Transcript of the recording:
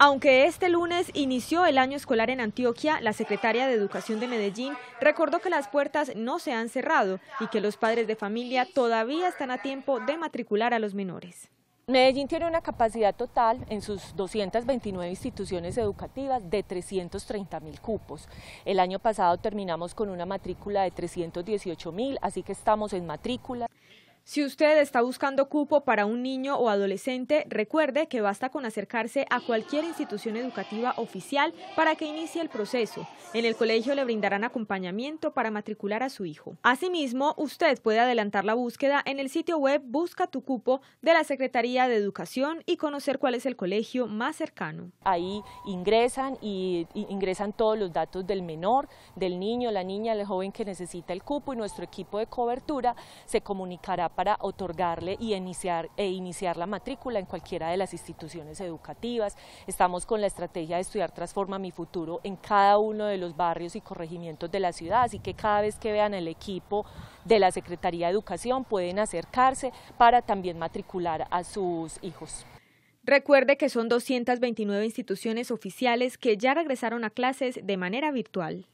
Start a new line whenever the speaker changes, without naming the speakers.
Aunque este lunes inició el año escolar en Antioquia, la secretaria de Educación de Medellín recordó que las puertas no se han cerrado y que los padres de familia todavía están a
tiempo de matricular a los menores. Medellín tiene una capacidad total en sus 229 instituciones educativas de 330 mil cupos. El año pasado terminamos con una matrícula de 318 mil, así que estamos en matrícula. Si
usted está buscando cupo para un niño o adolescente, recuerde que basta con acercarse a cualquier institución educativa oficial para que inicie el proceso. En el colegio le brindarán acompañamiento para matricular a su hijo. Asimismo, usted puede adelantar la búsqueda en el sitio web Busca tu cupo de la Secretaría de Educación y conocer cuál es el colegio más cercano.
Ahí ingresan y ingresan todos los datos del menor, del niño, la niña, el joven que necesita el cupo y nuestro equipo de cobertura se comunicará para otorgarle y e iniciar la matrícula en cualquiera de las instituciones educativas. Estamos con la estrategia de Estudiar Transforma Mi Futuro en cada uno de los barrios y corregimientos de la ciudad, así que cada vez que vean el equipo de la Secretaría de Educación pueden acercarse para también matricular a sus hijos. Recuerde que son 229
instituciones oficiales que ya regresaron a clases de manera virtual.